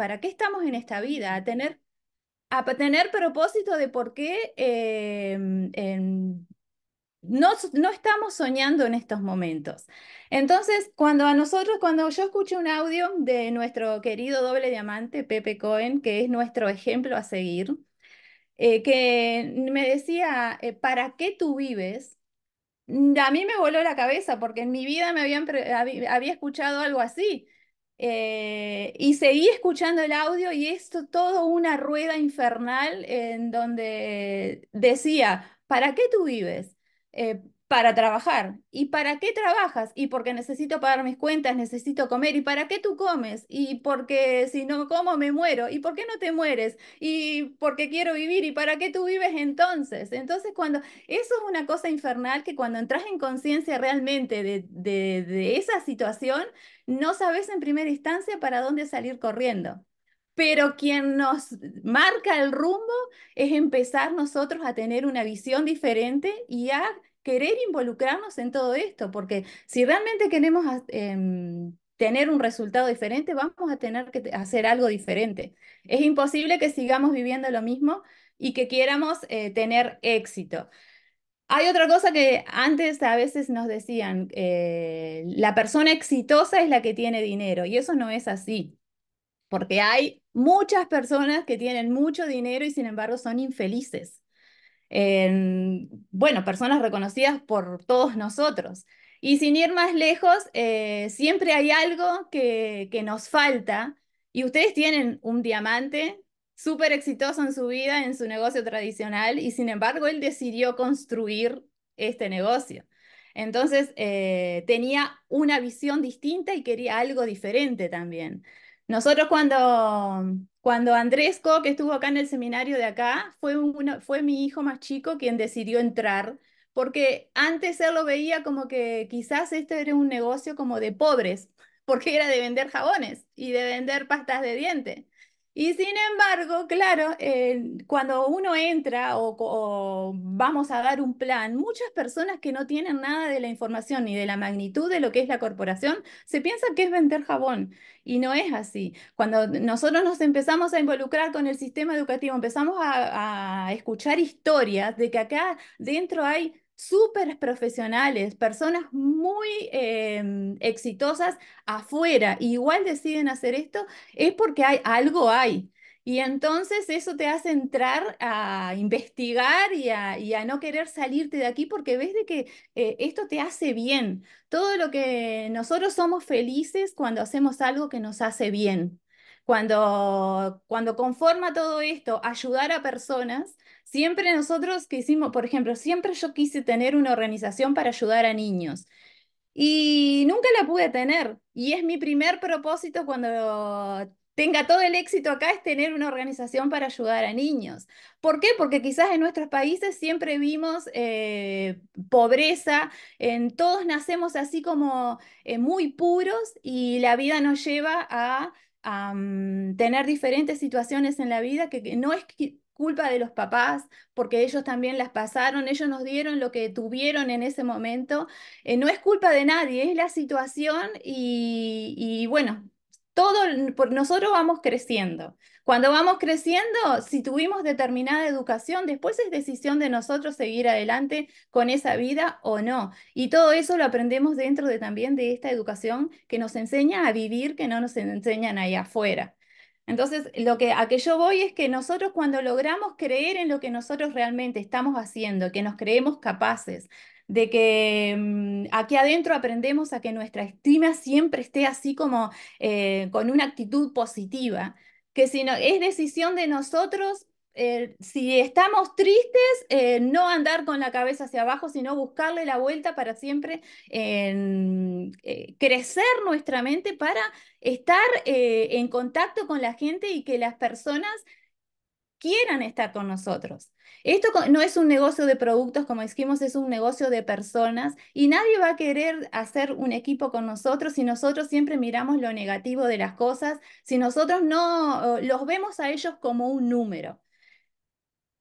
¿para qué estamos en esta vida? A tener, a tener propósito de por qué em, em, no, estamos soñando en estos momentos. Entonces, cuando a nosotros, cuando yo escuché un audio de nuestro querido doble diamante, Pepe Cohen, que es nuestro ejemplo a seguir, eh, que me decía, eh, ¿para qué tú vives? Mm, a mí me voló la cabeza porque en mi vida me habían había escuchado algo así. Eh, y seguí escuchando el audio y esto todo una rueda infernal en donde decía, ¿para qué tú vives? Eh, para trabajar. ¿Y para qué trabajas? Y porque necesito pagar mis cuentas, necesito comer. ¿Y para qué tú comes? Y porque si no como me muero. ¿Y por qué no te mueres? Y porque quiero vivir. ¿Y para qué tú vives entonces? Entonces, cuando eso es una cosa infernal que cuando entras en conciencia realmente de, de esa situación, no sabes en primera instancia para dónde salir corriendo. Pero quien nos marca el rumbo es empezar nosotros a tener una visión diferente y a querer involucrarnos en todo esto, porque si realmente queremos eh, tener un resultado diferente, vamos a tener que hacer algo diferente. Es imposible que sigamos viviendo lo mismo y que quieramos eh, tener éxito. Hay otra cosa que antes a veces nos decían, eh, la persona exitosa es la que tiene dinero y eso no es así, porque hay muchas personas que tienen mucho dinero y sin embargo son infelices. bueno, personas reconocidas por todos nosotros. Y sin ir más lejos, eh, siempre hay algo que, que nos falta y ustedes tienen un diamante súper exitoso en su vida, en su negocio tradicional, y sin embargo él decidió construir este negocio. Entonces eh, tenía una visión distinta y quería algo diferente también. Nosotros cuando, cuando koch que estuvo acá en el seminario de acá, fue, fue mi hijo más chico quien decidió entrar, porque antes él lo veía como que quizás este era un negocio como de pobres, porque era de vender jabones y de vender pastas de dientes. Y sin embargo, claro, eh, cuando uno entra o, vamos a dar un plan, muchas personas que no tienen nada de la información ni de la magnitud de lo que es la corporación, se piensan que es vender jabón y no es así. Cuando nosotros nos empezamos a involucrar con el sistema educativo, empezamos a escuchar historias de que acá dentro hay súper profesionales, personas muy em, exitosas afuera, igual deciden hacer esto, es porque hay, algo hay. Y entonces eso te hace entrar a investigar y a, no querer salirte de aquí porque ves de que eh, esto te hace bien. Todo lo que nosotros somos felices cuando hacemos algo que nos hace bien. Cuando, cuando conforma todo esto, ayudar a personas, Siempre nosotros que hicimos, por ejemplo, siempre yo quise tener una organización para ayudar a niños. Y nunca la pude tener. Y es mi primer propósito cuando tenga todo el éxito acá es tener una organización para ayudar a niños. ¿Por qué? Porque quizás en nuestros países siempre vimos eh, pobreza, en todos nacemos así como eh, muy puros y la vida nos lleva a, mm, tener diferentes situaciones en la vida que no es culpa de los papás, porque ellos también las pasaron, ellos nos dieron lo que tuvieron en ese momento. Eh, no es culpa de nadie, es la situación y, y bueno, todo, por, nosotros vamos creciendo. Cuando vamos creciendo, si tuvimos determinada educación, después es decisión de nosotros seguir adelante con esa vida o no. Y todo eso lo aprendemos dentro de también de esta educación que nos enseña a vivir, que no nos enseñan ahí afuera. Entonces, lo que, a que yo voy es que nosotros cuando logramos creer en lo que nosotros realmente estamos haciendo, que nos creemos capaces, de que mm, aquí adentro aprendemos a que nuestra estima siempre esté así como eh, con una actitud positiva, que si no, es decisión de nosotros eh, si estamos tristes, eh, no andar con la cabeza hacia abajo, sino buscarle la vuelta para siempre eh, crecer nuestra mente para estar en contacto con la gente y que las personas quieran estar con nosotros. Esto no es un negocio de productos, como dijimos, es un negocio de personas y nadie va a querer hacer un equipo con nosotros si nosotros siempre miramos lo negativo de las cosas, si nosotros no los vemos a ellos como un número.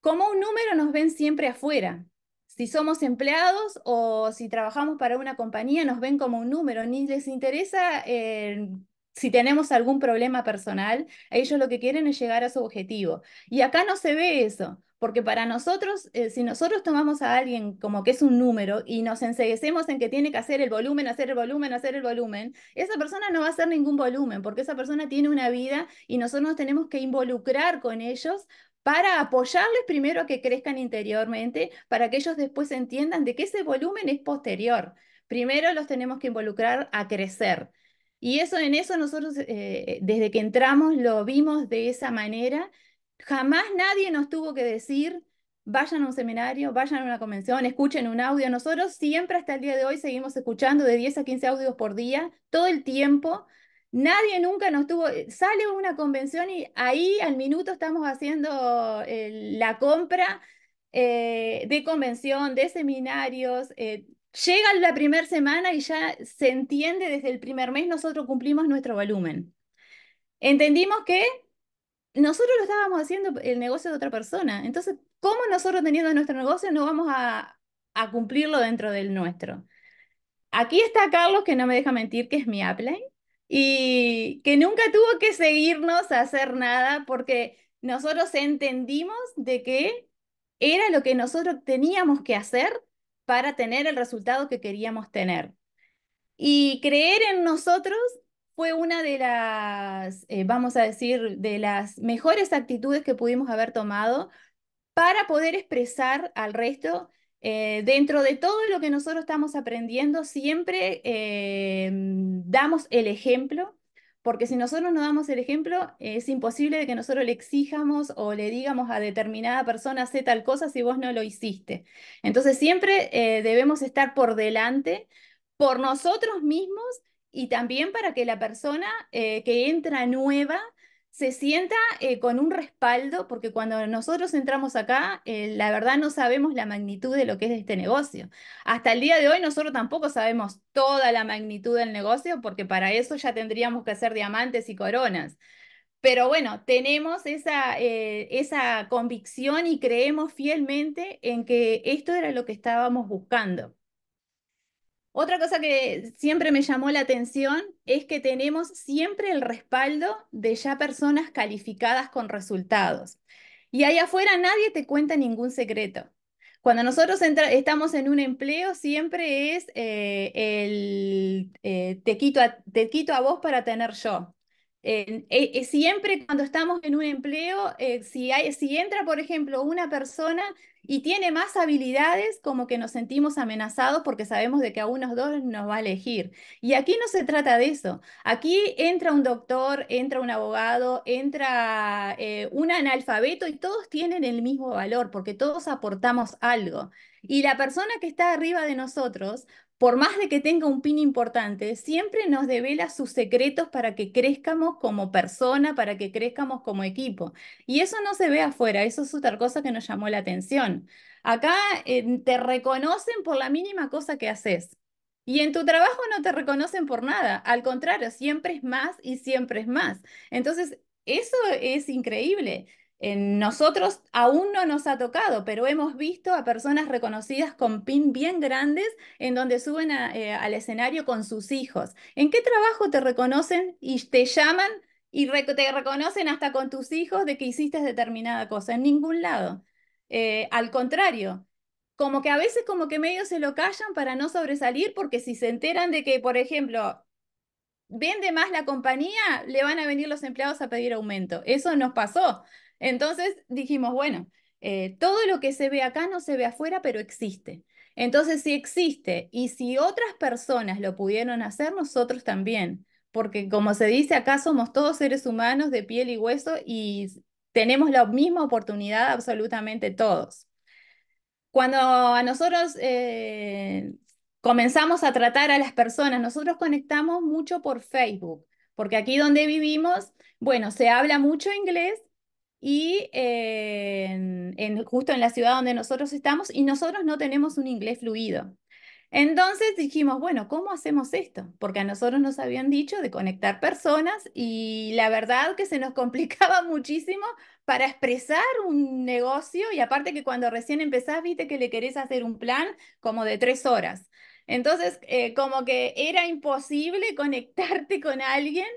Como un número nos ven siempre afuera. Si somos empleados o si trabajamos para una compañía, nos ven como un número, ni les interesa eh, si tenemos algún problema personal, ellos lo que quieren es llegar a su objetivo. Y acá no se ve eso, porque para nosotros, eh, si nosotros tomamos a alguien como que es un número y nos enseguecemos en que tiene que hacer el volumen, hacer el volumen, hacer el volumen, esa persona no va a hacer ningún volumen, porque esa persona tiene una vida y nosotros nos tenemos que involucrar con ellos para apoyarles primero a que crezcan interiormente, para que ellos después entiendan de que ese volumen es posterior. Primero los tenemos que involucrar a crecer. Y eso en eso nosotros, eh, desde que entramos, lo vimos de esa manera. Jamás nadie nos tuvo que decir, vayan a un seminario, vayan a una convención, escuchen un audio. Nosotros siempre hasta el día de hoy seguimos escuchando de 10 a 15 audios por día, todo el tiempo, Nadie nunca nos tuvo, eh, sale una convención y ahí al minuto estamos haciendo eh, la compra eh, de convención, de seminarios. llega la primera semana y ya se entiende desde el primer mes nosotros cumplimos nuestro volumen. Entendimos que nosotros lo estábamos haciendo el negocio de otra persona. Entonces, ¿cómo nosotros teniendo nuestro negocio no vamos a, cumplirlo dentro del nuestro? Aquí está Carlos, que no me deja mentir, que es mi upline y que nunca tuvo que seguirnos a hacer nada porque nosotros entendimos de que era lo que nosotros teníamos que hacer para tener el resultado que queríamos tener. Y creer en nosotros fue una de las, eh, vamos a decir, de las mejores actitudes que pudimos haber tomado para poder expresar al resto eh, dentro de todo lo que nosotros estamos aprendiendo, siempre eh, damos el ejemplo, porque si nosotros no damos el ejemplo, es imposible de que nosotros le exijamos o le digamos a determinada persona, sé tal cosa si vos no lo hiciste. Entonces siempre eh, debemos estar por delante, por nosotros mismos y también para que la persona que entra nueva se sienta eh, con un respaldo, porque cuando nosotros entramos acá, eh, la verdad no sabemos la magnitud de lo que es este negocio. Hasta el día de hoy nosotros tampoco sabemos toda la magnitud del negocio, porque para eso ya tendríamos que hacer diamantes y coronas. Pero bueno, tenemos esa eh, convicción y creemos fielmente en que esto era lo que estábamos buscando. Otra cosa que siempre me llamó la atención es que tenemos siempre el respaldo de ya personas calificadas con resultados. Y ahí afuera nadie te cuenta ningún secreto. Cuando nosotros estamos en un empleo, siempre es eh, el eh, te, quito a, vos para tener yo. Eh, siempre cuando estamos en un empleo, si entra, por ejemplo, una persona, y tiene más habilidades como que nos sentimos amenazados porque sabemos de que a unos dos nos va a elegir. Y aquí no se trata de eso. Aquí entra un doctor, entra un abogado, entra eh, un analfabeto y todos tienen el mismo valor porque todos aportamos algo. Y la persona que está arriba de nosotros por más de que tenga un pin importante, siempre nos devela sus secretos para que crezcamos como persona, para que crezcamos como equipo. Y eso no se ve afuera, eso es otra cosa que nos llamó la atención. Acá eh, te reconocen por la mínima cosa que haces. Y en tu trabajo no te reconocen por nada, al contrario, siempre es más y siempre es más. Entonces, eso es increíble nosotros aún no nos ha tocado, pero hemos visto a personas reconocidas con pin bien grandes en donde suben eh, al escenario con sus hijos. ¿En qué trabajo te reconocen y te llaman y te reconocen hasta con tus hijos de que hiciste determinada cosa? En ningún lado. Eh, al contrario, como que a veces como que medio se lo callan para no sobresalir porque si se enteran de que, por ejemplo, vende más la compañía, le van a venir los empleados a pedir aumento. Eso nos pasó. Entonces dijimos, bueno, eh, todo lo que se ve acá no se ve afuera, pero existe. Entonces, si existe y si otras personas lo pudieron hacer, nosotros también, porque como se dice acá, somos todos seres humanos de piel y hueso y tenemos la misma oportunidad absolutamente todos. Cuando a nosotros eh, comenzamos a tratar a las personas, nosotros conectamos mucho por Facebook, porque aquí donde vivimos, bueno, se habla mucho inglés y en, justo en la ciudad donde nosotros estamos y nosotros no tenemos un inglés fluido. Entonces dijimos, bueno, ¿cómo hacemos esto? Porque a nosotros nos habían dicho de conectar personas y la verdad que se nos complicaba muchísimo para expresar un negocio y aparte que cuando recién empezás, viste que le querés hacer un plan como de tres horas. Entonces, eh, como que era imposible conectarte con alguien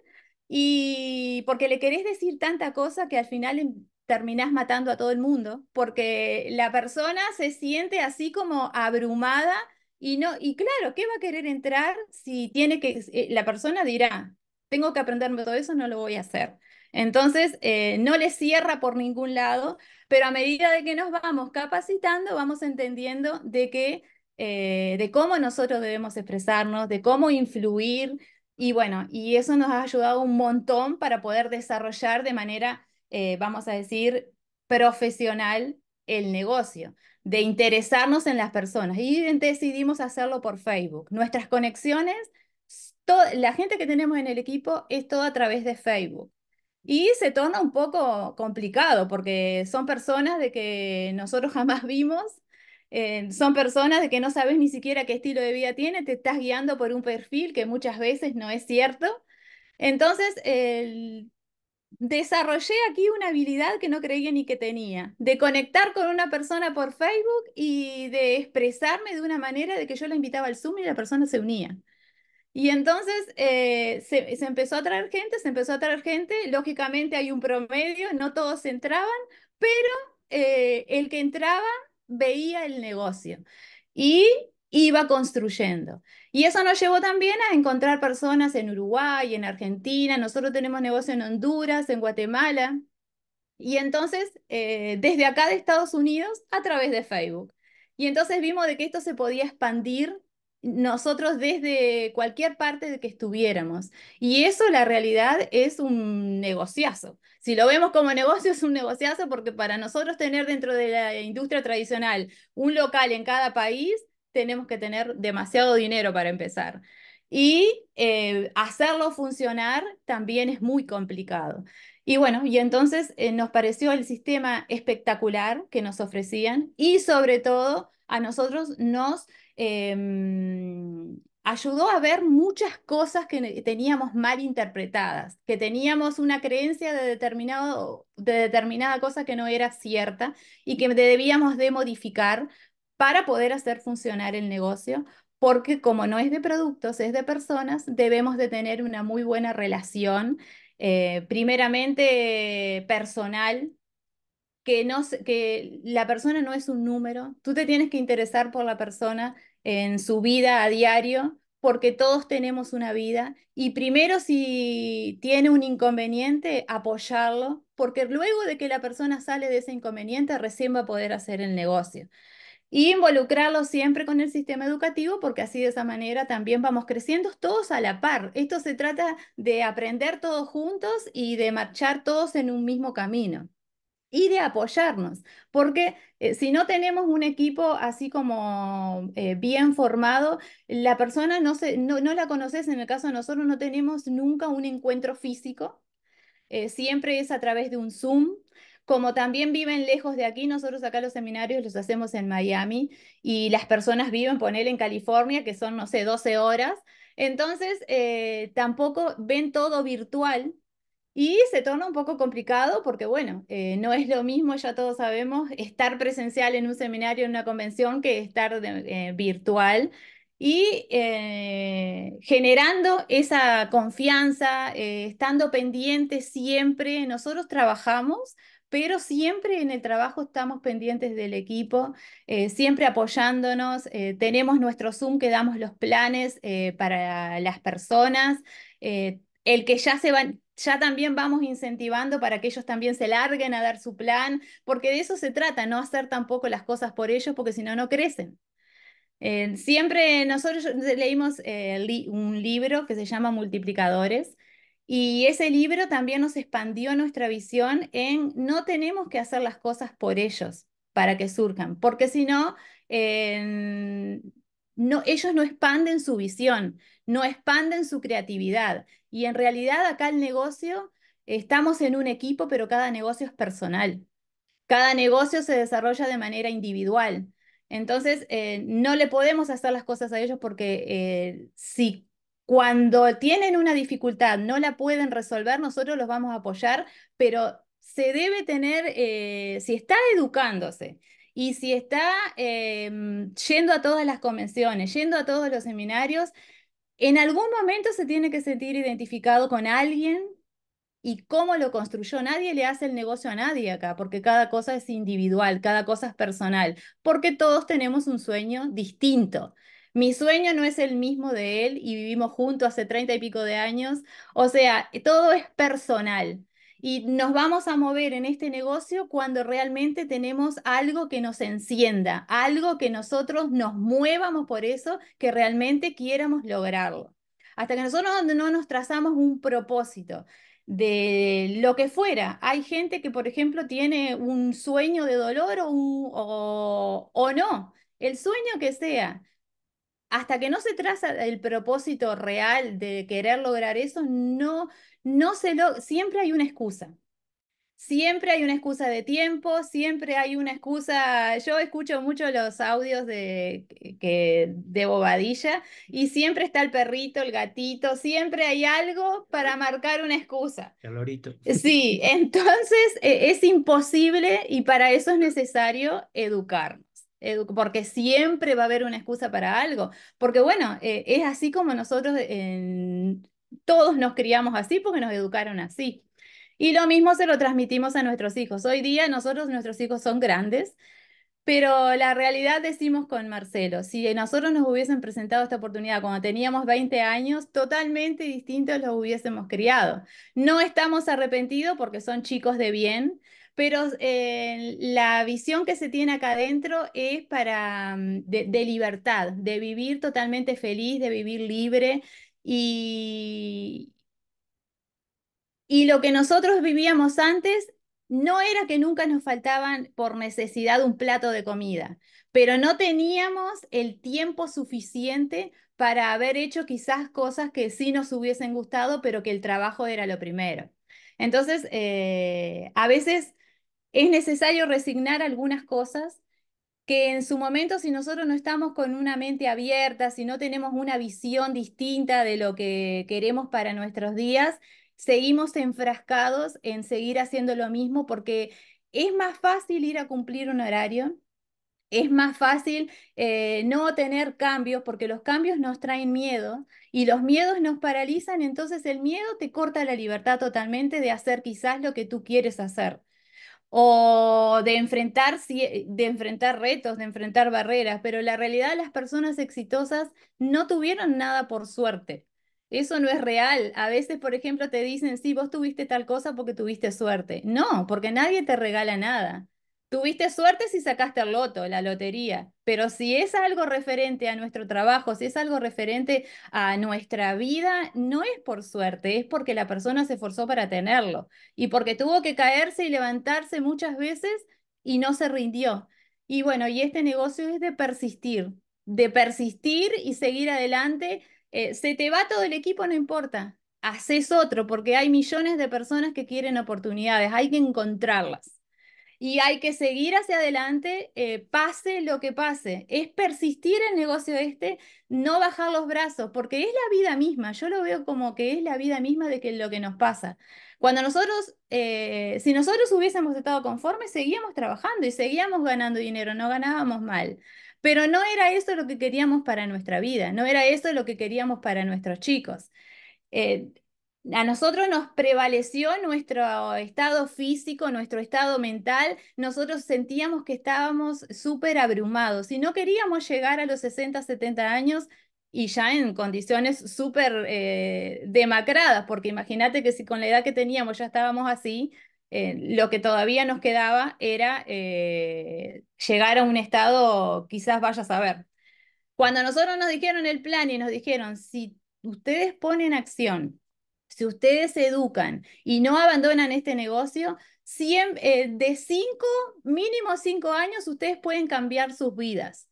y porque le querés decir tanta cosa que al final em, terminás matando a todo el mundo, porque la persona se siente así como abrumada y no, y claro, ¿qué va a querer entrar si tiene que, eh, la persona dirá, tengo que aprenderme todo eso, no lo voy a hacer. Entonces, eh, no le cierra por ningún lado, pero a medida de que nos vamos capacitando, vamos entendiendo de que eh, de cómo nosotros debemos expresarnos, de cómo influir, y bueno, y eso nos ha ayudado un montón para poder desarrollar de manera, eh, vamos a decir, profesional el negocio, de interesarnos en las personas. Y decidimos hacerlo por Facebook. Nuestras conexiones, toda, la gente que tenemos en el equipo es todo a través de Facebook. Y se torna un poco complicado porque son personas de que nosotros jamás vimos eh, son personas de que no sabes ni siquiera qué estilo de vida tiene, te estás guiando por un perfil que muchas veces no es cierto. Entonces, desarrollé aquí una habilidad que no creía ni que tenía, de conectar con una persona por Facebook y de expresarme de una manera de que yo la invitaba al Zoom y la persona se unía. Y entonces eh, se, empezó a traer gente, se empezó a traer gente, lógicamente hay un promedio, no todos entraban, pero eh, el que entraba veía el negocio y iba construyendo. Y eso nos llevó también a encontrar personas en Uruguay, en Argentina, nosotros tenemos negocio en Honduras, en Guatemala. Y entonces, eh, desde acá de Estados Unidos, a través de Facebook. Y entonces vimos de que esto se podía expandir nosotros desde cualquier parte de que estuviéramos. Y eso, la realidad, es un negociazo. Si lo vemos como negocio, es un negociazo porque para nosotros tener dentro de la industria tradicional un local en cada país, tenemos que tener demasiado dinero para empezar. Y eh, hacerlo funcionar también es muy complicado. Y bueno, y entonces eh, nos pareció el sistema espectacular que nos ofrecían y sobre todo a nosotros nos, em, ayudó a ver muchas cosas que teníamos mal interpretadas, que teníamos una creencia de, determinado, de determinada cosa que no era cierta y que debíamos de modificar para poder hacer funcionar el negocio, porque como no es de productos, es de personas, debemos de tener una muy buena relación, eh, primeramente personal que, no, que la persona no es un número, tú te tienes que interesar por la persona, en su vida a diario, porque todos tenemos una vida. Y primero, si tiene un inconveniente, apoyarlo, porque luego de que la persona sale de ese inconveniente, recién va a poder hacer el negocio. Y involucrarlo siempre con el sistema educativo, porque así de esa manera también vamos creciendo todos a la par. Esto se trata de aprender todos juntos y de marchar todos en un mismo camino y de apoyarnos, porque eh, si no tenemos un equipo así como eh, bien formado, la persona no, se, no, la conoces, en el caso de nosotros no tenemos nunca un encuentro físico, eh, siempre es a través de un Zoom. Como también viven lejos de aquí, nosotros acá los seminarios los hacemos en Miami y las personas viven, poner en California, que son, no sé, 12 horas. Entonces, tampoco ven todo virtual, y se torna un poco complicado porque, bueno, eh, no es lo mismo, ya todos sabemos, estar presencial en un seminario, en una convención, que estar eh, virtual y eh, generando esa confianza, estando pendientes siempre. Nosotros trabajamos, pero siempre en el trabajo estamos pendientes del equipo, siempre apoyándonos. tenemos nuestro Zoom que damos los planes para las personas. el que ya se van, ya también vamos incentivando para que ellos también se larguen a dar su plan, porque de eso se trata, no hacer tampoco las cosas por ellos, porque si no, no crecen. Eh, siempre nosotros leímos eh, un libro que se llama Multiplicadores, y ese libro también nos expandió nuestra visión en no tenemos que hacer las cosas por ellos para que surjan, porque si no em, ellos no expanden su visión, no expanden su creatividad. Y en realidad acá el negocio, estamos en un equipo, pero cada negocio es personal. Cada negocio se desarrolla de manera individual. Entonces, eh, no le podemos hacer las cosas a ellos porque eh, si cuando tienen una dificultad no la pueden resolver, nosotros los vamos a apoyar, pero se debe tener, eh, si está educándose y si está em, yendo a todas las convenciones, yendo a todos los seminarios, en algún momento se tiene que sentir identificado con alguien y cómo lo construyó. Nadie le hace el negocio a nadie acá, porque cada cosa es individual, cada cosa es personal, porque todos tenemos un sueño distinto. Mi sueño no es el mismo de él y vivimos juntos hace treinta y pico de años. O sea, todo es personal y nos vamos a mover en este negocio cuando realmente tenemos algo que nos encienda, algo que nosotros nos muevamos por eso, que realmente quiéramos lograrlo. Hasta que nosotros no, nos trazamos un propósito de lo que fuera. Hay gente que, por ejemplo, tiene un sueño de dolor o no, el sueño que sea, hasta que no se traza el propósito real de querer lograr eso, no, no se lo, siempre hay una excusa. Siempre hay una excusa de tiempo, siempre hay una excusa. Yo escucho mucho los audios de, que, Bobadilla y siempre está el perrito, el gatito, siempre hay algo para marcar una excusa. El Sí, entonces e, es imposible y para eso es necesario educar porque siempre va a haber una excusa para algo. Porque bueno, eh, es así como nosotros todos nos criamos así porque nos educaron así. Y lo mismo se lo transmitimos a nuestros hijos. Hoy día nosotros, nuestros hijos son grandes, pero la realidad decimos con Marcelo, si nosotros nos hubiesen presentado esta oportunidad cuando teníamos 20 años, totalmente distintos los hubiésemos criado. No estamos arrepentidos porque son chicos de bien, pero eh, la visión que se tiene acá adentro es para mm, de, libertad, de vivir totalmente feliz, de vivir libre y, y lo que nosotros vivíamos antes no era que nunca nos faltaban por necesidad un plato de comida, pero no teníamos el tiempo suficiente para haber hecho quizás cosas que sí nos hubiesen gustado, pero que el trabajo era lo primero. Entonces, eh, a veces es necesario resignar algunas cosas que en su momento si nosotros no estamos con una mente abierta, si no tenemos una visión distinta de lo que queremos para nuestros días, seguimos enfrascados en seguir haciendo lo mismo porque es más fácil ir a cumplir un horario, es más fácil eh, no tener cambios porque los cambios nos traen miedo y los miedos nos paralizan, entonces el miedo te corta la libertad totalmente de hacer quizás lo que tú quieres hacer o de enfrentar, de enfrentar retos, de enfrentar barreras, pero la realidad las personas exitosas no tuvieron nada por suerte. Eso no es real. A veces, por ejemplo, te dicen, sí, vos tuviste tal cosa porque tuviste suerte. No, porque nadie te regala nada. Tuviste suerte si sacaste el loto, la lotería, pero si es algo referente a nuestro trabajo, si es algo referente a nuestra vida, no es por suerte, es porque la persona se esforzó para tenerlo y porque tuvo que caerse y levantarse muchas veces y no se rindió. Y bueno, y este negocio es de persistir, de persistir y seguir adelante. Eh, se te va todo el equipo, no importa, haces otro porque hay millones de personas que quieren oportunidades, hay que encontrarlas y hay que seguir hacia adelante, eh, pase lo que pase. Es persistir en el negocio este, no bajar los brazos, porque es la vida misma. Yo lo veo como que es la vida misma de que lo que nos pasa. Cuando nosotros, eh, si nosotros hubiésemos estado conformes, seguíamos trabajando y seguíamos ganando dinero, no ganábamos mal. Pero no era eso lo que queríamos para nuestra vida, no era eso lo que queríamos para nuestros chicos. Eh, a nosotros nos prevaleció nuestro estado físico, nuestro estado mental, nosotros sentíamos que estábamos súper abrumados y no queríamos llegar a los 60, 70 años y ya en condiciones súper eh, demacradas, porque imagínate que si con la edad que teníamos ya estábamos así, eh, lo que todavía nos quedaba era eh, llegar a un estado, quizás vayas a ver. Cuando nosotros nos dijeron el plan y nos dijeron, si ustedes ponen acción si ustedes se educan y no abandonan este negocio, eh, de cinco, mínimo cinco años, ustedes pueden cambiar sus vidas.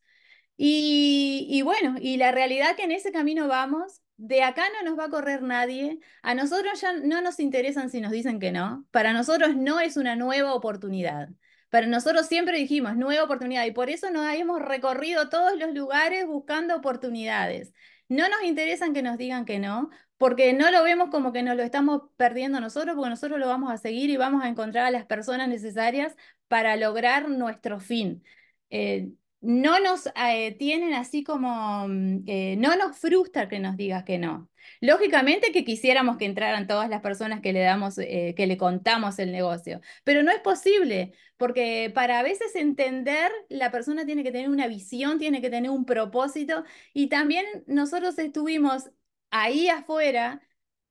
Y, bueno, y la realidad que en ese camino vamos, de acá no nos va a correr nadie, a nosotros ya no nos interesan si nos dicen que no, para nosotros no es una nueva oportunidad. Para nosotros siempre dijimos nueva oportunidad y por eso nos hemos recorrido todos los lugares buscando oportunidades. No nos interesan que nos digan que no, porque no lo vemos como que nos lo estamos perdiendo nosotros, porque nosotros lo vamos a seguir y vamos a encontrar a las personas necesarias para lograr nuestro fin. Eh, no nos eh, tienen así como, mm, eh, no nos frustra que nos digas que no, Lógicamente que quisiéramos que entraran todas las personas que le damos, eh, que le contamos el negocio, pero no es posible, porque para a veces entender, la persona tiene que tener una visión, tiene que tener un propósito, y también nosotros estuvimos ahí afuera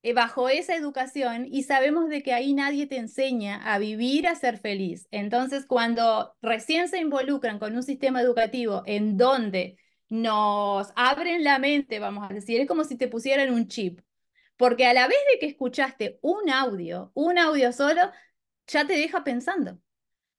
eh, bajo esa educación y sabemos de que ahí nadie te enseña a vivir, a ser feliz. Entonces, cuando recién se involucran con un sistema educativo en donde nos abren la mente, vamos a decir, es como si te pusieran un chip, porque a la vez de que escuchaste un audio, un audio solo, ya te deja pensando.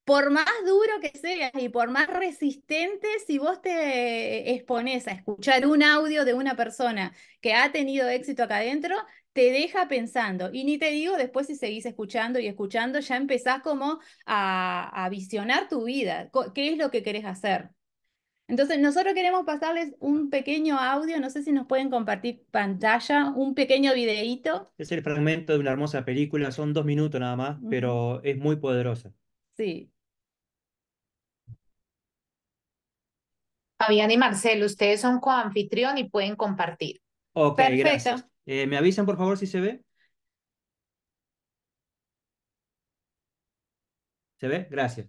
Por más duro que seas y por más resistente, si vos te expones a escuchar un audio de una persona que ha tenido éxito acá adentro, te deja pensando. Y ni te digo después si seguís escuchando y escuchando, ya empezás como a, a visionar tu vida, qué es lo que querés hacer. Entonces, nosotros queremos pasarles un pequeño audio, no sé si nos pueden compartir pantalla, un pequeño videíto. Es el fragmento de una hermosa película, son dos minutos nada más, pero es muy poderosa. Sí. Fabián y Marcelo, ustedes son coanfitrión y pueden compartir. Ok, Perfecto. Eh, ¿Me avisan por favor si se ve? ¿Se ve? Gracias.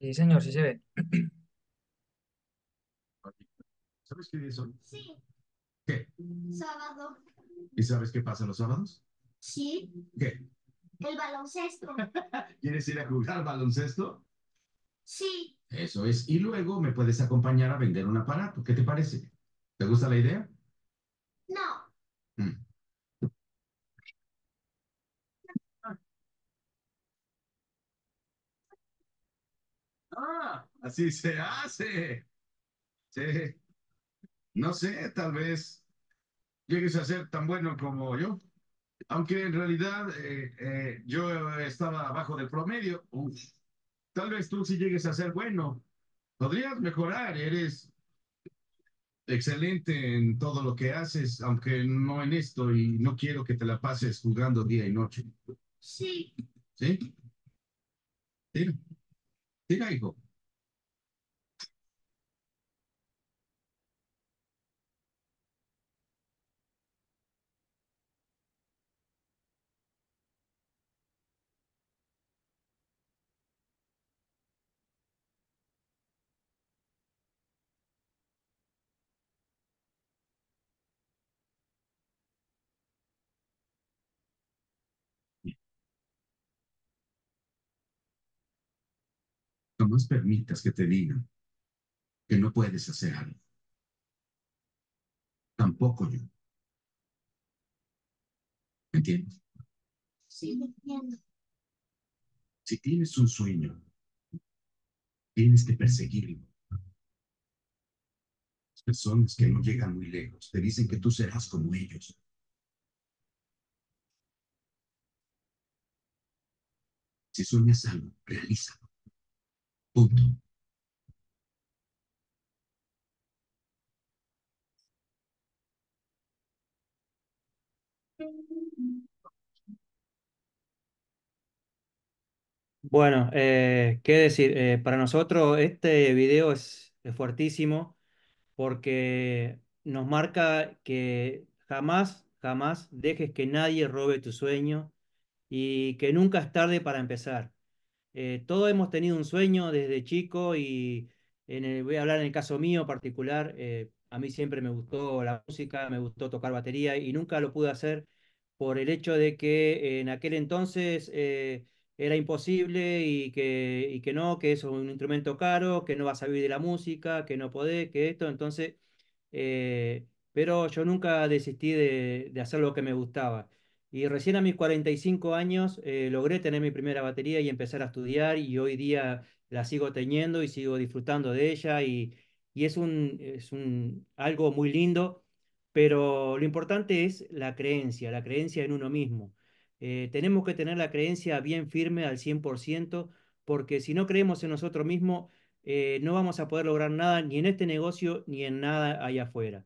Sí, señor, sí se ve. ¿Sabes qué día es hoy? Sí. ¿Qué? Sábado. ¿Y sabes qué pasa los sábados? Sí. ¿Qué? El baloncesto. ¿Quieres ir a jugar baloncesto? Sí. Eso es. Y luego me puedes acompañar a vender un aparato. ¿Qué te parece? ¿Te gusta la idea? No. Mm. Ah, así se hace. Sí. No sé, tal vez llegues a ser tan bueno como yo. Aunque en realidad eh, eh, yo estaba abajo del promedio. Tal vez tú sí llegues a ser bueno. Podrías mejorar, eres excelente en todo lo que haces, aunque no en esto, y no quiero que te la pases jugando día y noche. Sí. ¿Sí? Sí. かいを jamás permitas que te digan que no puedes hacer algo. Tampoco yo. ¿Me entiendes? Sí, entiendo. Si tienes un sueño, tienes que perseguirlo. Las personas que no llegan muy lejos te dicen que tú serás como ellos. Si sueñas algo, realízalo. Bueno, eh, qué decir, eh, para nosotros este video es, es fuertísimo porque nos marca que jamás, jamás dejes que nadie robe tu sueño y que nunca es tarde para empezar. Eh, todos hemos tenido un sueño desde chico y voy a hablar en el caso mío particular, eh, a mí siempre me gustó la música, me gustó tocar batería y nunca lo pude hacer por el hecho de que en aquel entonces eh, era imposible y que, no, que es un instrumento caro, que no vas a vivir de la música, que no podés, que esto, entonces, eh, pero yo nunca desistí de, hacer lo que me gustaba. Y recién a mis 45 años eh, logré tener mi primera batería y empezar a estudiar y hoy día la sigo teniendo y sigo disfrutando de ella y, es, algo muy lindo, pero lo importante es la creencia, la creencia en uno mismo. Eh, tenemos que tener la creencia bien firme al 100% porque si no creemos en nosotros mismos eh, no vamos a poder lograr nada ni en este negocio ni en nada allá afuera.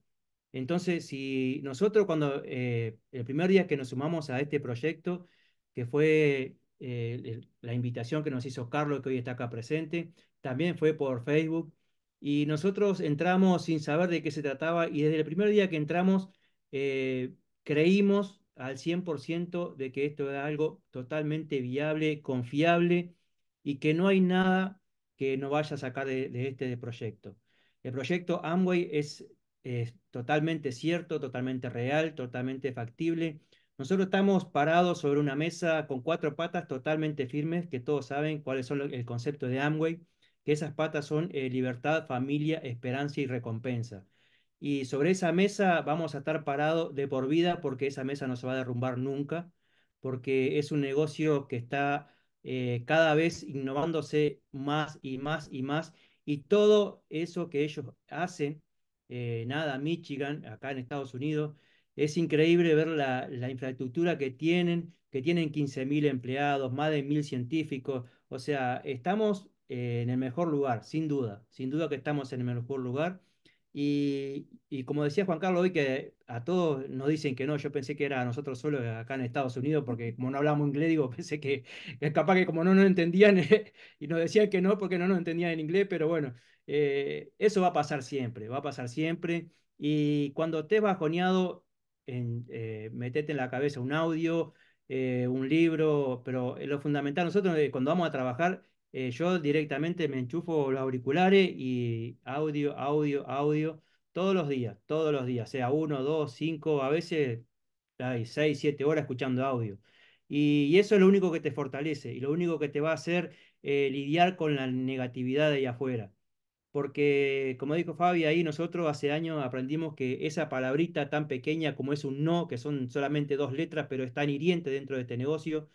Entonces, si nosotros cuando eh, el primer día que nos sumamos a este proyecto, que fue eh, la invitación que nos hizo Carlos, que hoy está acá presente, también fue por Facebook, y nosotros entramos sin saber de qué se trataba, y desde el primer día que entramos, eh, creímos al 100% de que esto era algo totalmente viable, confiable, y que no hay nada que no vaya a sacar de este proyecto. El proyecto Amway es es totalmente cierto, totalmente real, totalmente factible. Nosotros estamos parados sobre una mesa con cuatro patas totalmente firmes, que todos saben cuáles son el concepto de Amway, que esas patas son eh, libertad, familia, esperanza y recompensa. Y sobre esa mesa vamos a estar parados de por vida porque esa mesa no se va a derrumbar nunca, porque es un negocio que está eh, cada vez innovándose más y más y más, y todo eso que ellos hacen eh, nada, Michigan, acá en Estados Unidos. Es increíble ver la, infraestructura que tienen, que tienen 15.000 empleados, más de 1.000 científicos. O sea, estamos eh, en el mejor lugar, sin duda, sin duda que estamos en el mejor lugar. Y, como decía Juan Carlos hoy, que a todos nos dicen que no, yo pensé que era a nosotros solo acá en Estados Unidos, porque como no hablamos inglés, digo, pensé que, es capaz que como no nos entendían y nos decían que no porque no nos entendían en inglés, pero bueno, eh, eso va a pasar siempre, va a pasar siempre. Y cuando te bajoneado, en, eh, metete en la cabeza un audio, eh, un libro, pero lo fundamental, nosotros cuando vamos a trabajar, yo directamente me enchufo los auriculares y audio, audio, audio, todos los días, todos los días, sea uno, dos, cinco, a veces seis, siete horas escuchando audio. Y, y eso es lo único que te fortalece y lo único que te va a hacer lidiar con la negatividad de ahí afuera porque como dijo Fabi, ahí nosotros hace años aprendimos que esa palabrita tan pequeña como es un no, que son solamente dos letras, pero es tan hiriente dentro de este negocio,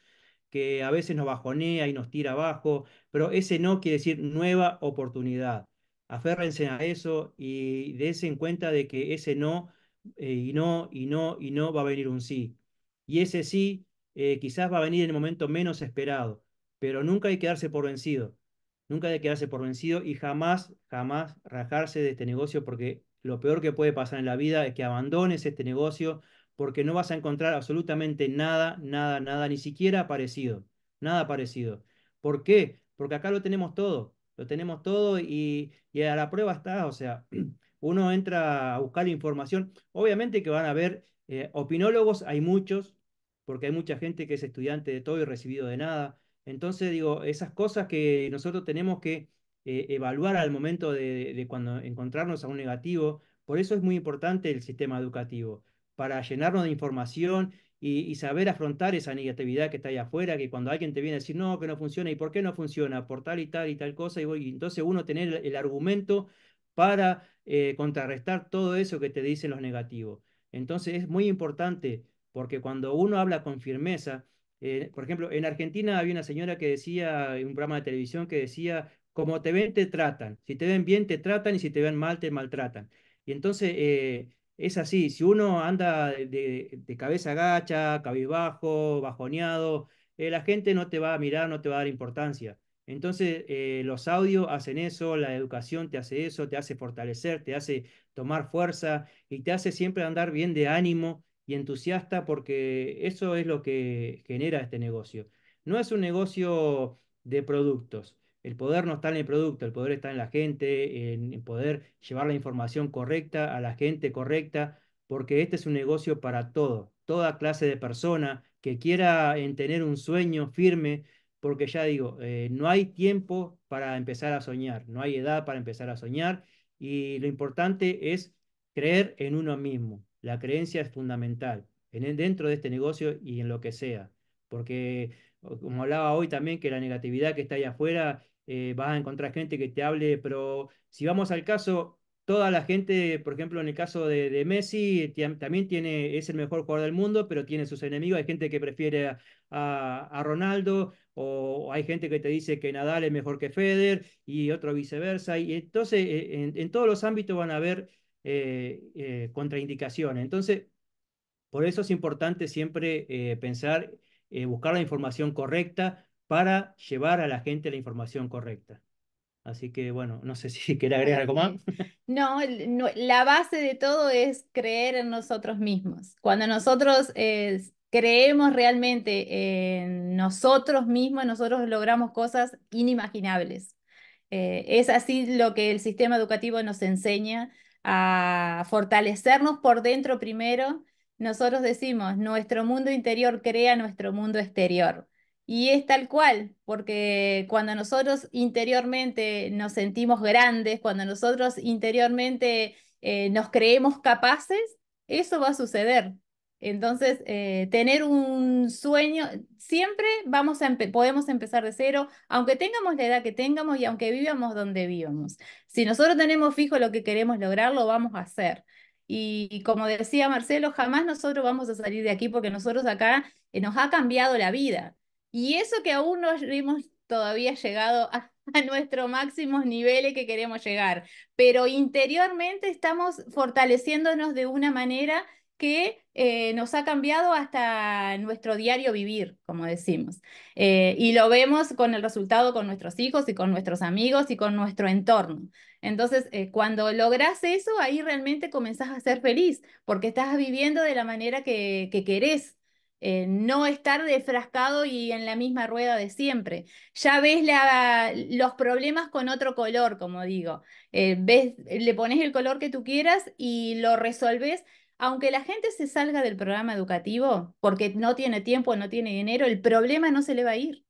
que a veces nos bajonea y nos tira abajo, pero ese no quiere decir nueva oportunidad. Aférrense a eso y dense en cuenta de que ese no, eh, y no, y no, y no va a venir un sí. Y ese sí eh, quizás va a venir en el momento menos esperado, pero nunca hay que darse por vencido Nunca de quedarse por vencido y jamás, jamás rajarse de este negocio porque lo peor que puede pasar en la vida es que abandones este negocio porque no vas a encontrar absolutamente nada, nada, nada, ni siquiera parecido, nada parecido. ¿Por qué? Porque acá lo tenemos todo, lo tenemos todo y, a la prueba está, o sea, uno entra a buscar información, obviamente que van a haber eh, opinólogos, hay muchos, porque hay mucha gente que es estudiante de todo y recibido de nada, entonces, digo, esas cosas que nosotros tenemos que eh, evaluar al momento de, cuando encontrarnos a un negativo, por eso es muy importante el sistema educativo, para llenarnos de información y, saber afrontar esa negatividad que está ahí afuera, que cuando alguien te viene a decir, no, que no funciona, ¿y por qué no funciona? Por tal y tal y tal cosa, y, entonces uno tener el, argumento para eh, contrarrestar todo eso que te dicen los negativos. Entonces es muy importante porque cuando uno habla con firmeza, eh, por ejemplo, en Argentina había una señora que decía, en un programa de televisión que decía, como te ven, te tratan. Si te ven bien, te tratan y si te ven mal, te maltratan. Y entonces eh, es así, si uno anda de, cabeza gacha, cabizbajo, bajoneado, eh, la gente no te va a mirar, no te va a dar importancia. Entonces, los audios hacen eso, la educación te hace eso, te hace fortalecer, te hace tomar fuerza y te hace siempre andar bien de ánimo y entusiasta porque eso es lo que genera este negocio. No es un negocio de productos. El poder no está en el producto, el poder está en la gente, en poder llevar la información correcta a la gente correcta, porque este es un negocio para todo, toda clase de persona que quiera tener un sueño firme, porque ya digo, eh, no hay tiempo para empezar a soñar, no hay edad para empezar a soñar y lo importante es creer en uno mismo. La creencia es fundamental en, e, dentro de este negocio y en lo que sea. Porque, como hablaba hoy también, que la negatividad que está ahí afuera, eh, vas a encontrar gente que te hable, pero si vamos al caso, toda la gente, por ejemplo, en el caso de, Messi, también tiene, es el mejor jugador del mundo, pero tiene sus enemigos. Hay gente que prefiere a, Ronaldo, o hay gente que te dice que Nadal es mejor que Federer, y otro viceversa. Y entonces, e, en, en todos los ámbitos van a haber eh, eh, contraindicaciones. Entonces, por eso es importante siempre eh, pensar, buscar la información correcta para llevar a la gente la información correcta. Así que bueno, no sé si quiere agregar algo más. No, la base de todo es creer en nosotros mismos. Cuando nosotros creemos realmente en nosotros mismos, nosotros logramos cosas inimaginables. es así lo que el sistema educativo nos enseña a fortalecernos por dentro primero, nosotros decimos, nuestro mundo interior crea nuestro mundo exterior. Y es tal cual, porque cuando nosotros interiormente nos sentimos grandes, cuando nosotros interiormente eh, nos creemos capaces, eso va a suceder. Entonces, eh, tener un sueño, siempre vamos a podemos empezar de cero, aunque tengamos la edad que tengamos y aunque vivamos donde vivamos. Si nosotros tenemos fijo lo que queremos lograr, lo vamos a hacer. Y, como decía Marcelo, jamás nosotros vamos a salir de aquí porque nosotros acá eh, nos ha cambiado la vida. Y eso que aún no hemos todavía llegado a, a nuestros máximos niveles que queremos llegar, pero interiormente estamos fortaleciéndonos de una manera que eh, nos ha cambiado hasta nuestro diario vivir, como decimos. Eh, y lo vemos con el resultado con nuestros hijos y con nuestros amigos y con nuestro entorno. Entonces, eh, cuando logras eso, ahí realmente comenzás a ser feliz, porque estás viviendo de la manera que, que querés. no estar defrascado y en la misma rueda de siempre. Ya ves la, los problemas con otro color, como digo. ves, le pones el color que tú quieras y lo resolves aunque la gente se salga del programa educativo porque no tiene tiempo, no tiene dinero, el problema no se le va a ir.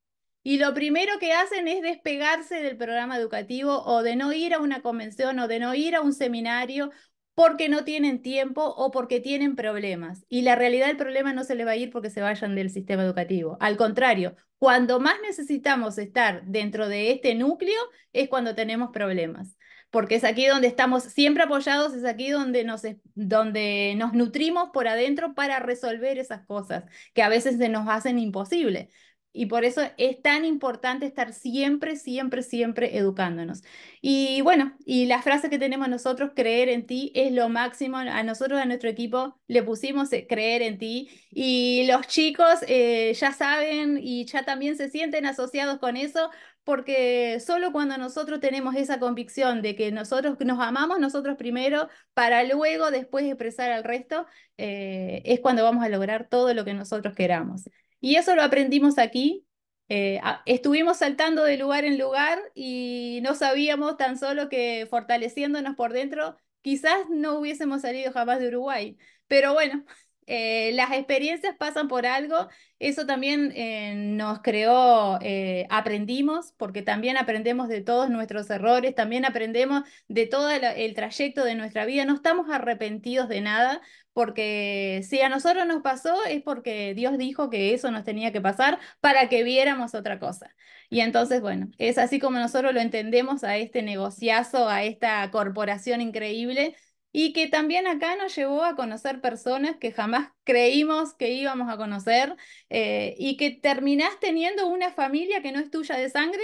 Y lo primero que hacen es despegarse del programa educativo o de no ir a una convención o de no ir a un seminario porque no tienen tiempo o porque tienen problemas. Y la realidad del problema no se le va a ir porque se vayan del sistema educativo. Al contrario, cuando más necesitamos estar dentro de este núcleo es cuando tenemos problemas porque es aquí donde estamos siempre apoyados, es aquí donde nos, donde nos nutrimos por adentro para resolver esas cosas que a veces se nos hacen imposible. Y por eso es tan importante estar siempre, siempre, siempre educándonos. Y bueno, y la frase que tenemos nosotros, creer en ti, es lo máximo. A nosotros, a nuestro equipo, le pusimos eh, creer en ti. Y los chicos eh, ya saben y ya también se sienten asociados con eso porque solo cuando nosotros tenemos esa convicción de que nosotros nos amamos nosotros primero para luego después expresar al resto, eh, es cuando vamos a lograr todo lo que nosotros queramos. Y eso lo aprendimos aquí. Eh, estuvimos saltando de lugar en lugar y no sabíamos tan solo que fortaleciéndonos por dentro, quizás no hubiésemos salido jamás de Uruguay. Pero bueno, eh, las experiencias pasan por algo, eso también eh, nos creó, eh, aprendimos, porque también aprendemos de todos nuestros errores, también aprendemos de todo el, trayecto de nuestra vida, no estamos arrepentidos de nada, porque si a nosotros nos pasó es porque Dios dijo que eso nos tenía que pasar para que viéramos otra cosa. Y entonces, bueno, es así como nosotros lo entendemos a este negociazo, a esta corporación increíble y que también acá nos llevó a conocer personas que jamás creímos que íbamos a conocer eh, y que terminás teniendo una familia que no es tuya de sangre,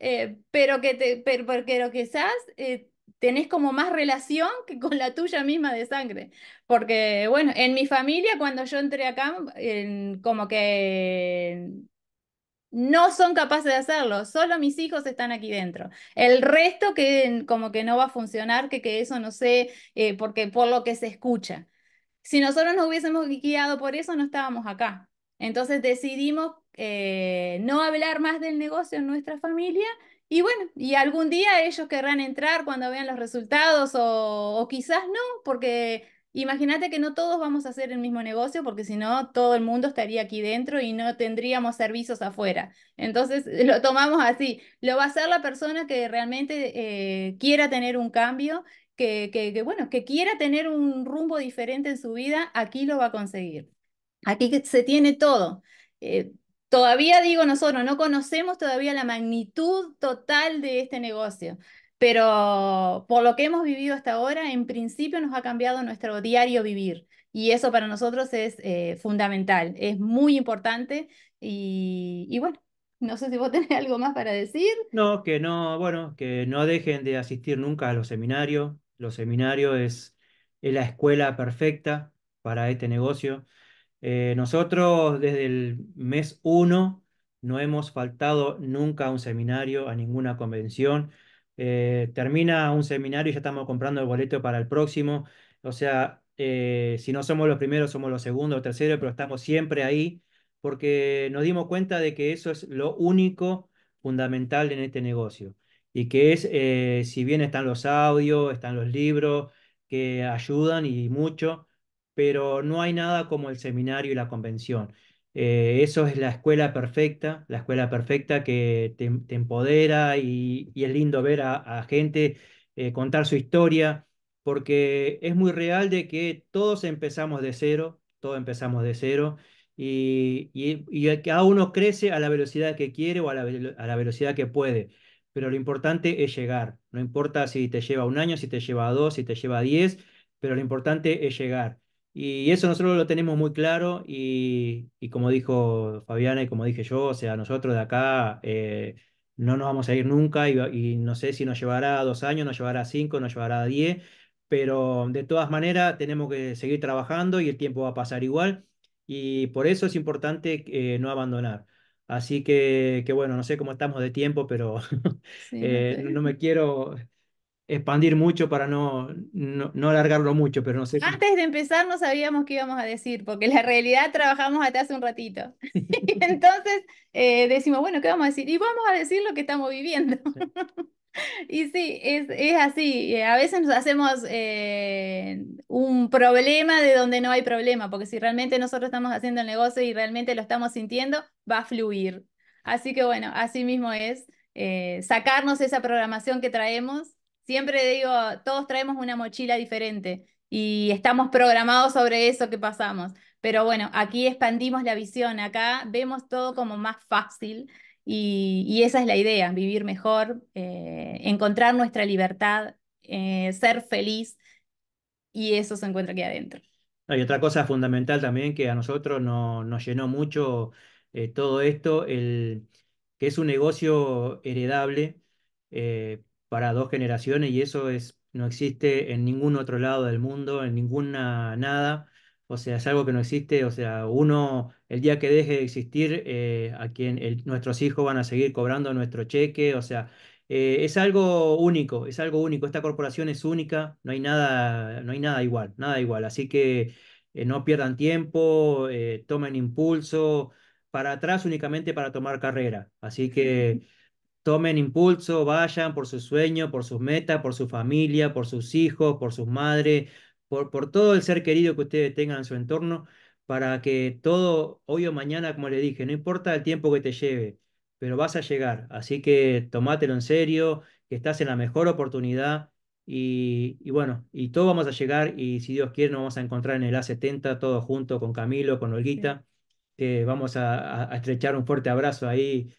eh, pero que te, pero, quizás eh, tenés como más relación que con la tuya misma de sangre. Porque, bueno, en mi familia cuando yo entré acá, como que no son capaces de hacerlo, solo mis hijos están aquí dentro. El resto que como que no va a funcionar, que, que eso no sé, eh, porque por lo que se escucha. Si nosotros nos hubiésemos guiado por eso, no estábamos acá. Entonces decidimos eh, no hablar más del negocio en nuestra familia y bueno, y algún día ellos querrán entrar cuando vean los resultados o quizás no, porque Imagínate que no todos vamos a hacer el mismo negocio porque si no, todo el mundo estaría aquí dentro y no tendríamos servicios afuera. Entonces, lo tomamos así. Lo va a hacer la persona que realmente eh, quiera tener un cambio, que, bueno, que quiera tener un rumbo diferente en su vida, aquí lo va a conseguir. Aquí se tiene todo. Eh, todavía digo nosotros, no conocemos todavía la magnitud total de este negocio pero por lo que hemos vivido hasta ahora, en principio nos ha cambiado nuestro diario vivir. Y eso para nosotros es eh, fundamental, es muy importante. Y, bueno, no sé si vos tenés algo más para decir. No, que no, bueno, que no dejen de asistir nunca a los seminarios. Los seminarios es, la escuela perfecta para este negocio. Eh, nosotros desde el mes 1 no hemos faltado nunca a un seminario, a ninguna convención. Eh, termina un seminario y ya estamos comprando el boleto para el próximo. O sea, eh, si no somos los primeros, somos los segundos o terceros, pero estamos siempre ahí porque nos dimos cuenta de que eso es lo único fundamental en este negocio. Y que es, eh, si bien están los audios, están los libros que ayudan y mucho, pero no hay nada como el seminario y la convención. Eh, eso es la escuela perfecta, la escuela perfecta que te, empodera y, es lindo ver a, gente eh, contar su historia, porque es muy real de que todos empezamos de cero, todos empezamos de cero y, y, cada uno crece a la velocidad que quiere o a la velocidad que puede. Pero lo importante es llegar, no importa si te lleva un año, si te lleva dos, si te lleva diez, pero lo importante es llegar. Y eso nosotros lo tenemos muy claro y, y, como dijo Fabiana y como dije yo, o sea, nosotros de acá eh, no nos vamos a ir nunca y, no sé si nos llevará dos años, nos llevará cinco, nos llevará diez, pero de todas maneras tenemos que seguir trabajando y el tiempo va a pasar igual y por eso es importante eh, no abandonar. Así que, que, bueno, no sé cómo estamos de tiempo, pero eh, no me quiero expandir mucho para no, no, alargarlo mucho, pero no sé. Antes de empezar no sabíamos qué íbamos a decir, porque la realidad trabajamos hasta hace un ratito. entonces eh, decimos, bueno, ¿qué vamos a decir? Y vamos a decir lo que estamos viviendo. y sí, es, es, así. A veces nos hacemos eh, un problema de donde no hay problema, porque si realmente nosotros estamos haciendo el negocio y realmente lo estamos sintiendo, va a fluir. Así que bueno, así mismo es eh, sacarnos esa programación que traemos Siempre digo, todos traemos una mochila diferente y estamos programados sobre eso que pasamos. Pero bueno, aquí expandimos la visión, acá vemos todo como más fácil y, esa es la idea, vivir mejor, eh, encontrar nuestra libertad, eh, ser feliz y eso se encuentra aquí adentro. Hay otra cosa fundamental también que a nosotros no, nos llenó mucho eh, todo esto, el, que es un negocio heredable para dos generaciones y eso es, no existe en ningún otro lado del mundo, en ninguna nada. O sea, es algo que no existe. O sea, uno, el día que deje de existir, eh, a quien nuestros hijos van a seguir cobrando nuestro cheque. O sea, eh, es algo único, es algo único. Esta corporación es única, no hay nada, no hay nada igual, nada igual. Así que eh, no pierdan tiempo, tomen impulso, para atrás únicamente para tomar carrera. Así que tomen impulso, vayan por su sueño por sus metas, por su familia, por sus hijos, por sus madres, por, todo el ser querido que ustedes tengan en su entorno, para que todo, hoy o mañana, como le dije, no importa el tiempo que te lleve, pero vas a llegar. Así que tomátelo en serio, que estás en la mejor oportunidad. Y, bueno, y todo vamos a llegar y si Dios quiere nos vamos a encontrar en el A70 todos juntos con Camilo, con Olguita, que vamos a, a estrechar un fuerte abrazo ahí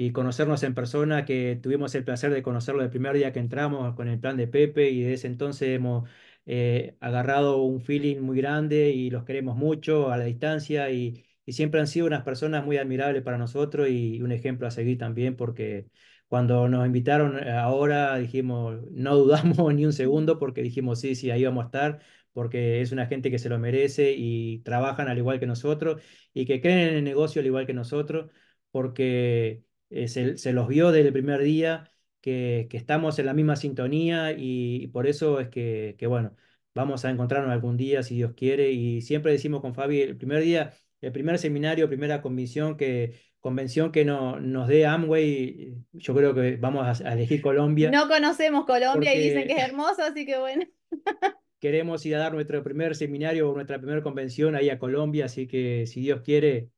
y conocernos en persona, que tuvimos el placer de conocerlo el primer día que entramos con el plan de Pepe y desde entonces hemos eh, agarrado un feeling muy grande y los queremos mucho a la distancia y, y, siempre han sido unas personas muy admirables para nosotros y un ejemplo a seguir también porque cuando nos invitaron eh, ahora dijimos, no dudamos ni un segundo porque dijimos, sí, sí, ahí vamos a estar porque es una gente que se lo merece y trabajan al igual que nosotros y que creen en el negocio al igual que nosotros porque eh, se, los vio desde el primer día, que, estamos en la misma sintonía y, por eso es que, bueno, vamos a encontrarnos algún día si Dios quiere. Y siempre decimos con Fabi, el primer día, el primer seminario, primera convención que, convención que no, nos dé Amway, yo creo que vamos a, a elegir Colombia. No conocemos Colombia y dicen que es hermoso, así que bueno. queremos ir a dar nuestro primer seminario o nuestra primera convención ahí a Colombia, así que si Dios quiere,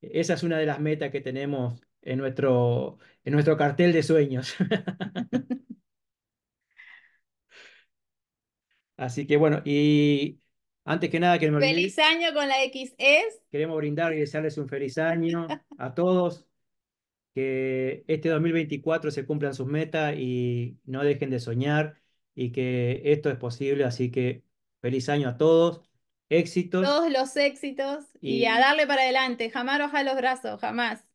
esa es una de las metas que tenemos en nuestro, en nuestro cartel de sueños. Así que bueno, y antes que nada Feliz año con la XS. Queremos brindar y desearles un feliz año a todos. Que este 2024 se cumplan sus metas y no dejen de soñar y que esto es posible. Así que feliz año a todos. Éxitos. Todos los éxitos y, a darle para adelante. Jamás ojalá los brazos, jamás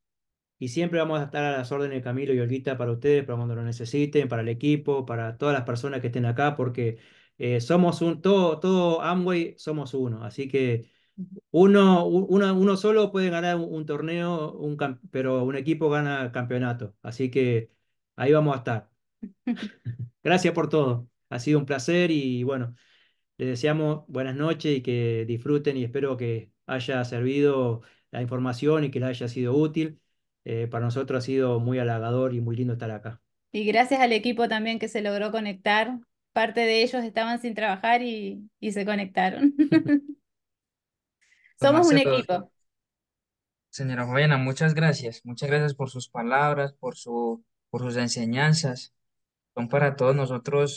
y siempre vamos a estar a las órdenes de Camilo y Olguita para ustedes, para cuando lo necesiten, para el equipo, para todas las personas que estén acá, porque eh, somos un, todo, todo Amway somos uno, así que uno, uno, uno solo puede ganar un, torneo, un, pero un equipo gana campeonato, así que ahí vamos a estar. Gracias por todo, ha sido un placer y bueno, les deseamos buenas noches y que disfruten y espero que haya servido la información y que les haya sido útil. Eh, para nosotros ha sido muy halagador y muy lindo estar acá. Y gracias al equipo también que se logró conectar. Parte de ellos estaban sin trabajar y, y se conectaron. Somos un equipo. Señora Jovena, muchas gracias. Muchas gracias por sus palabras, por, su, por sus enseñanzas. Son para todos nosotros